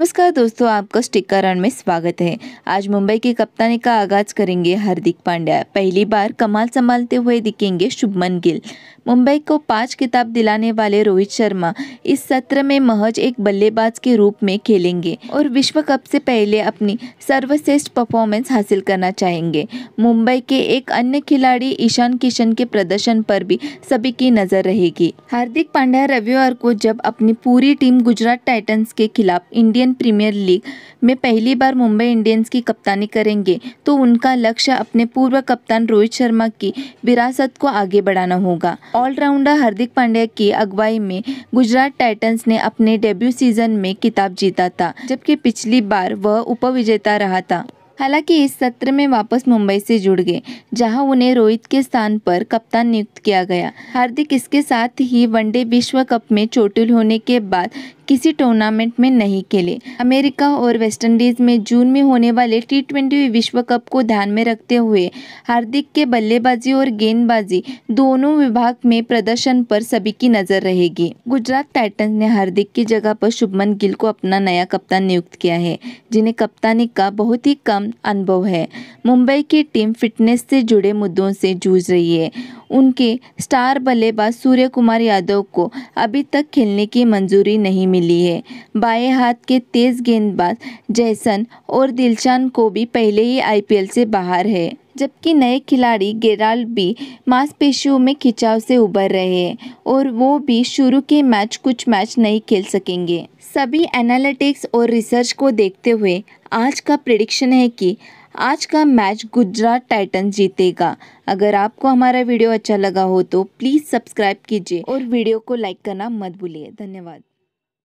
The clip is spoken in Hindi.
नमस्कार दोस्तों आपका स्टिकर रन में स्वागत है आज मुंबई की कप्तानी का आगाज करेंगे हार्दिक पांड्या पहली बार कमाल संभालते हुए दिखेंगे शुभमन गिल मुंबई को पांच किताब दिलाने वाले रोहित शर्मा इस सत्र में महज एक बल्लेबाज के रूप में खेलेंगे और विश्व कप से पहले अपनी सर्वश्रेष्ठ परफॉर्मेंस हासिल करना चाहेंगे मुंबई के एक अन्य खिलाड़ी ईशान किशन के प्रदर्शन पर भी सभी की नजर रहेगी हार्दिक पांड्या रविवार को जब अपनी पूरी टीम गुजरात टाइटन्स के खिलाफ इंडियन इंडियन प्रीमियर लीग में पहली बार मुंबई इंडियंस की कप्तानी करेंगे तो उनका लक्ष्य अपने पूर्व कप्तान रोहित शर्मा की विरासत को आगे बढ़ाना होगा ऑलराउंडर हार्दिक पांड्या की अगुवाई में गुजरात टाइटन्स ने अपने डेब्यू सीजन में किताब जीता था जबकि पिछली बार वह उप रहा था हालांकि इस सत्र में वापस मुंबई से जुड़ गए जहां उन्हें रोहित के स्थान पर कप्तान नियुक्त किया गया हार्दिक इसके साथ ही वनडे विश्व कप में चोटिल होने के बाद किसी टूर्नामेंट में नहीं खेले अमेरिका और वेस्टइंडीज में जून में होने वाले टी ट्वेंटी विश्व कप को ध्यान में रखते हुए हार्दिक के बल्लेबाजी और गेंदबाजी दोनों विभाग में प्रदर्शन पर सभी की नजर रहेगी गुजरात टाइटन्स ने हार्दिक की जगह पर शुभमन गिल को अपना नया कप्तान नियुक्त किया है जिन्हें कप्तानी का बहुत ही कम अनुभव है मुंबई की टीम फिटनेस से जुड़े मुद्दों से जूझ रही है उनके स्टार बल्लेबाज सूर्य कुमार यादव को अभी तक खेलने की मंजूरी नहीं मिली है बाएं हाथ के तेज गेंदबाज जैसन और दिलशान को भी पहले ही आईपीएल से बाहर है जबकि नए खिलाड़ी गेराल्ड भी मांसपेशियों में खिंचाव से उभर रहे हैं और वो भी शुरू के मैच कुछ मैच नहीं खेल सकेंगे सभी एनालिटिक्स और रिसर्च को देखते हुए आज का प्रिडिक्शन है कि आज का मैच गुजरात टाइटन जीतेगा अगर आपको हमारा वीडियो अच्छा लगा हो तो प्लीज़ सब्सक्राइब कीजिए और वीडियो को लाइक करना मत भूलिए धन्यवाद